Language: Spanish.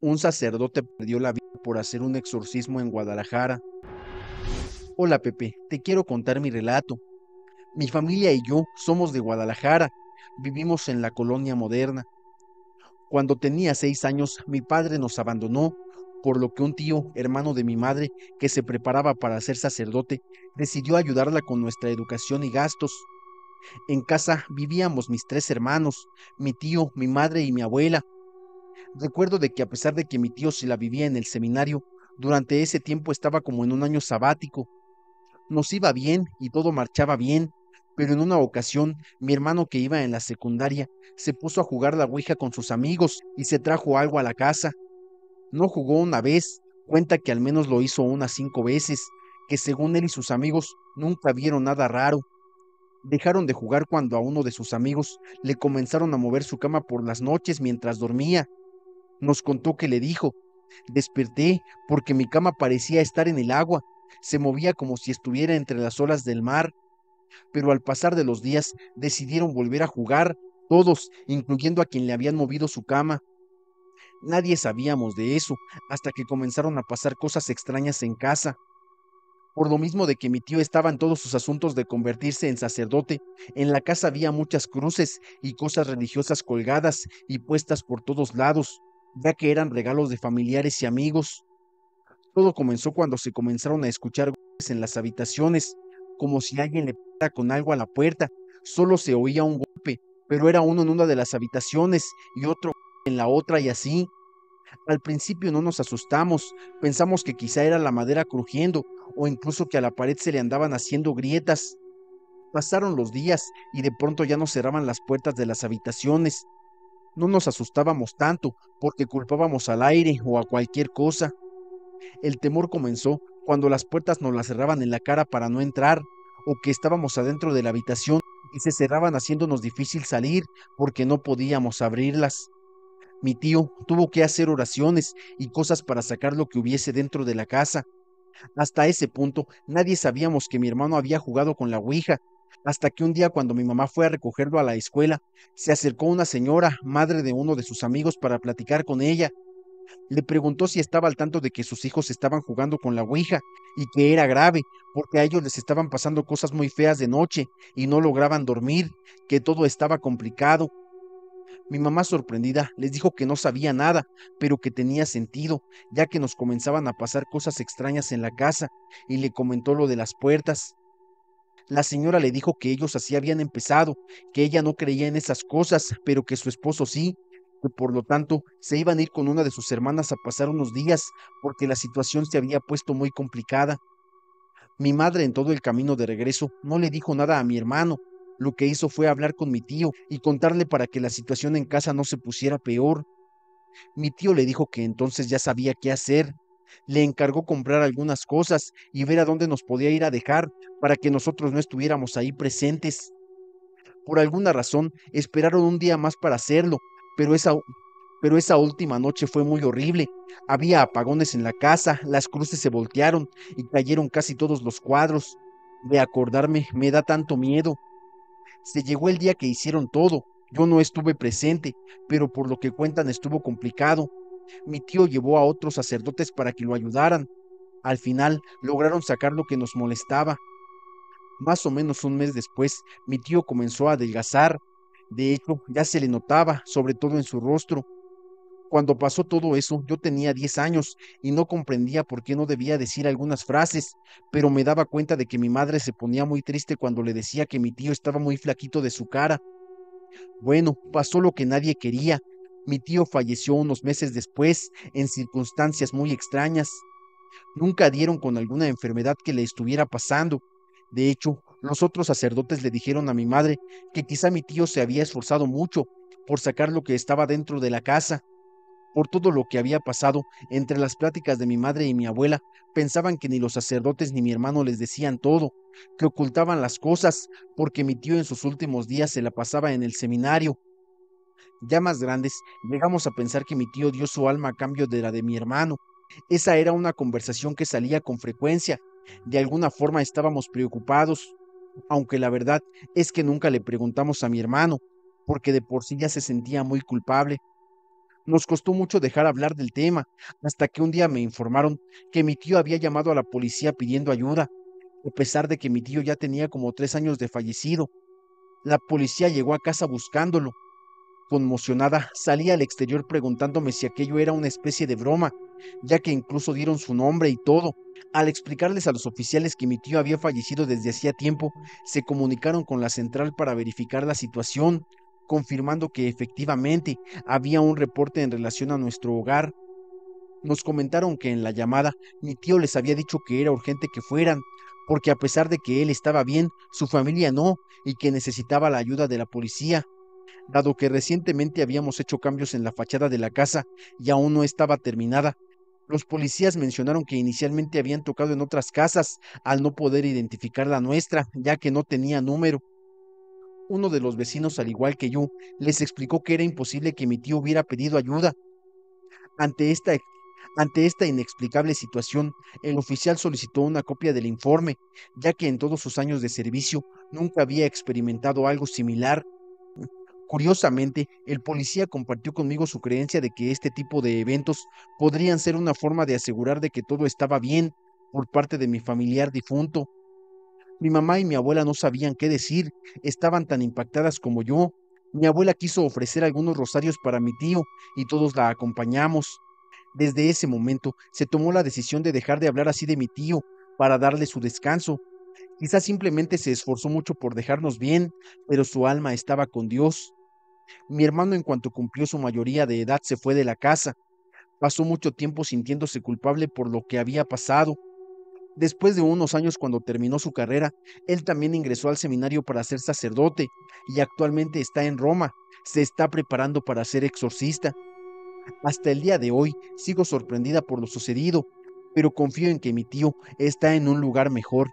un sacerdote perdió la vida por hacer un exorcismo en Guadalajara. Hola Pepe, te quiero contar mi relato. Mi familia y yo somos de Guadalajara, vivimos en la colonia moderna. Cuando tenía seis años, mi padre nos abandonó, por lo que un tío, hermano de mi madre, que se preparaba para ser sacerdote, decidió ayudarla con nuestra educación y gastos. En casa vivíamos mis tres hermanos, mi tío, mi madre y mi abuela. Recuerdo de que a pesar de que mi tío se la vivía en el seminario, durante ese tiempo estaba como en un año sabático. Nos iba bien y todo marchaba bien, pero en una ocasión mi hermano que iba en la secundaria se puso a jugar la Ouija con sus amigos y se trajo algo a la casa. No jugó una vez, cuenta que al menos lo hizo unas cinco veces, que según él y sus amigos nunca vieron nada raro. Dejaron de jugar cuando a uno de sus amigos le comenzaron a mover su cama por las noches mientras dormía nos contó que le dijo, desperté porque mi cama parecía estar en el agua, se movía como si estuviera entre las olas del mar. Pero al pasar de los días decidieron volver a jugar, todos, incluyendo a quien le habían movido su cama. Nadie sabíamos de eso hasta que comenzaron a pasar cosas extrañas en casa. Por lo mismo de que mi tío estaba en todos sus asuntos de convertirse en sacerdote, en la casa había muchas cruces y cosas religiosas colgadas y puestas por todos lados ya que eran regalos de familiares y amigos. Todo comenzó cuando se comenzaron a escuchar golpes en las habitaciones, como si alguien le pegara con algo a la puerta. Solo se oía un golpe, pero era uno en una de las habitaciones y otro en la otra y así. Al principio no nos asustamos, pensamos que quizá era la madera crujiendo o incluso que a la pared se le andaban haciendo grietas. Pasaron los días y de pronto ya no cerraban las puertas de las habitaciones no nos asustábamos tanto porque culpábamos al aire o a cualquier cosa. El temor comenzó cuando las puertas nos las cerraban en la cara para no entrar, o que estábamos adentro de la habitación y se cerraban haciéndonos difícil salir porque no podíamos abrirlas. Mi tío tuvo que hacer oraciones y cosas para sacar lo que hubiese dentro de la casa. Hasta ese punto nadie sabíamos que mi hermano había jugado con la Ouija hasta que un día cuando mi mamá fue a recogerlo a la escuela, se acercó una señora, madre de uno de sus amigos, para platicar con ella. Le preguntó si estaba al tanto de que sus hijos estaban jugando con la Ouija y que era grave, porque a ellos les estaban pasando cosas muy feas de noche y no lograban dormir, que todo estaba complicado. Mi mamá sorprendida les dijo que no sabía nada, pero que tenía sentido, ya que nos comenzaban a pasar cosas extrañas en la casa, y le comentó lo de las puertas. La señora le dijo que ellos así habían empezado, que ella no creía en esas cosas, pero que su esposo sí, que por lo tanto se iban a ir con una de sus hermanas a pasar unos días, porque la situación se había puesto muy complicada. Mi madre en todo el camino de regreso no le dijo nada a mi hermano. Lo que hizo fue hablar con mi tío y contarle para que la situación en casa no se pusiera peor. Mi tío le dijo que entonces ya sabía qué hacer le encargó comprar algunas cosas y ver a dónde nos podía ir a dejar para que nosotros no estuviéramos ahí presentes. Por alguna razón, esperaron un día más para hacerlo, pero esa, pero esa última noche fue muy horrible. Había apagones en la casa, las cruces se voltearon y cayeron casi todos los cuadros. De acordarme, me da tanto miedo. Se llegó el día que hicieron todo. Yo no estuve presente, pero por lo que cuentan estuvo complicado. Mi tío llevó a otros sacerdotes para que lo ayudaran. Al final lograron sacar lo que nos molestaba. Más o menos un mes después, mi tío comenzó a adelgazar. De hecho, ya se le notaba, sobre todo en su rostro. Cuando pasó todo eso, yo tenía 10 años y no comprendía por qué no debía decir algunas frases, pero me daba cuenta de que mi madre se ponía muy triste cuando le decía que mi tío estaba muy flaquito de su cara. Bueno, pasó lo que nadie quería, mi tío falleció unos meses después en circunstancias muy extrañas. Nunca dieron con alguna enfermedad que le estuviera pasando. De hecho, los otros sacerdotes le dijeron a mi madre que quizá mi tío se había esforzado mucho por sacar lo que estaba dentro de la casa. Por todo lo que había pasado entre las pláticas de mi madre y mi abuela, pensaban que ni los sacerdotes ni mi hermano les decían todo, que ocultaban las cosas, porque mi tío en sus últimos días se la pasaba en el seminario, ya más grandes, llegamos a pensar que mi tío dio su alma a cambio de la de mi hermano. Esa era una conversación que salía con frecuencia. De alguna forma estábamos preocupados, aunque la verdad es que nunca le preguntamos a mi hermano, porque de por sí ya se sentía muy culpable. Nos costó mucho dejar hablar del tema, hasta que un día me informaron que mi tío había llamado a la policía pidiendo ayuda, a pesar de que mi tío ya tenía como tres años de fallecido. La policía llegó a casa buscándolo, Conmocionada, salí al exterior preguntándome si aquello era una especie de broma, ya que incluso dieron su nombre y todo. Al explicarles a los oficiales que mi tío había fallecido desde hacía tiempo, se comunicaron con la central para verificar la situación, confirmando que efectivamente había un reporte en relación a nuestro hogar. Nos comentaron que en la llamada mi tío les había dicho que era urgente que fueran, porque a pesar de que él estaba bien, su familia no, y que necesitaba la ayuda de la policía dado que recientemente habíamos hecho cambios en la fachada de la casa y aún no estaba terminada. Los policías mencionaron que inicialmente habían tocado en otras casas al no poder identificar la nuestra, ya que no tenía número. Uno de los vecinos, al igual que yo, les explicó que era imposible que mi tío hubiera pedido ayuda. Ante esta, ante esta inexplicable situación, el oficial solicitó una copia del informe, ya que en todos sus años de servicio nunca había experimentado algo similar Curiosamente, el policía compartió conmigo su creencia de que este tipo de eventos podrían ser una forma de asegurar de que todo estaba bien por parte de mi familiar difunto. Mi mamá y mi abuela no sabían qué decir, estaban tan impactadas como yo. Mi abuela quiso ofrecer algunos rosarios para mi tío y todos la acompañamos. Desde ese momento se tomó la decisión de dejar de hablar así de mi tío para darle su descanso. Quizás simplemente se esforzó mucho por dejarnos bien, pero su alma estaba con Dios. Mi hermano en cuanto cumplió su mayoría de edad se fue de la casa. Pasó mucho tiempo sintiéndose culpable por lo que había pasado. Después de unos años cuando terminó su carrera, él también ingresó al seminario para ser sacerdote y actualmente está en Roma. Se está preparando para ser exorcista. Hasta el día de hoy sigo sorprendida por lo sucedido, pero confío en que mi tío está en un lugar mejor.